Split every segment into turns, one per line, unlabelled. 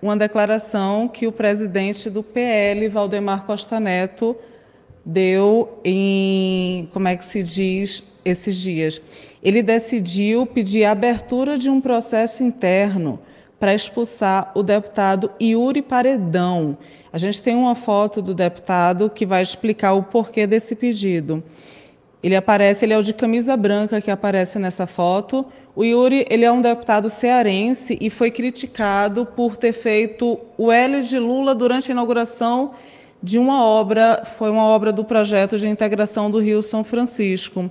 uma declaração que o presidente do PL, Valdemar Costa Neto, deu em, como é que se diz, esses dias. Ele decidiu pedir a abertura de um processo interno para expulsar o deputado Yuri Paredão. A gente tem uma foto do deputado que vai explicar o porquê desse pedido. Ele aparece, ele é o de camisa branca que aparece nessa foto. O Yuri, ele é um deputado cearense e foi criticado por ter feito o L de Lula durante a inauguração de uma obra, foi uma obra do projeto de integração do Rio São Francisco.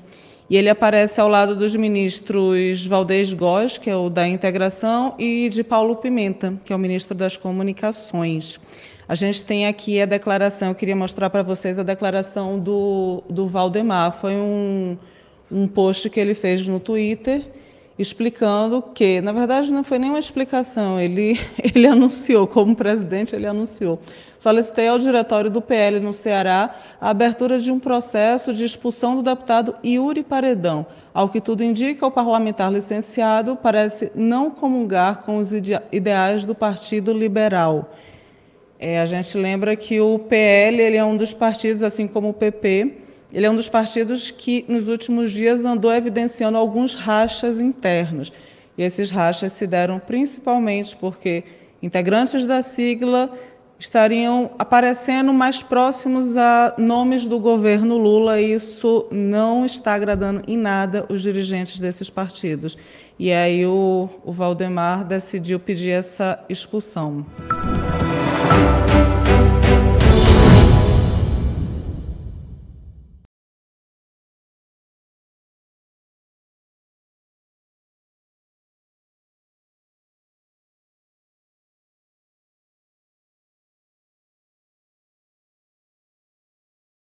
E ele aparece ao lado dos ministros Valdez Góes, que é o da integração, e de Paulo Pimenta, que é o ministro das Comunicações. A gente tem aqui a declaração, eu queria mostrar para vocês a declaração do, do Valdemar. Foi um, um post que ele fez no Twitter explicando que, na verdade, não foi nenhuma explicação, ele, ele anunciou, como presidente, ele anunciou. Solicitei ao diretório do PL no Ceará a abertura de um processo de expulsão do deputado Yuri Paredão. Ao que tudo indica, o parlamentar licenciado parece não comungar com os ideais do Partido Liberal. É, a gente lembra que o PL ele é um dos partidos, assim como o PP, ele é um dos partidos que nos últimos dias andou evidenciando alguns rachas internos. E esses rachas se deram principalmente porque integrantes da sigla estariam aparecendo mais próximos a nomes do governo Lula e isso não está agradando em nada os dirigentes desses partidos. E aí o, o Valdemar decidiu pedir essa expulsão.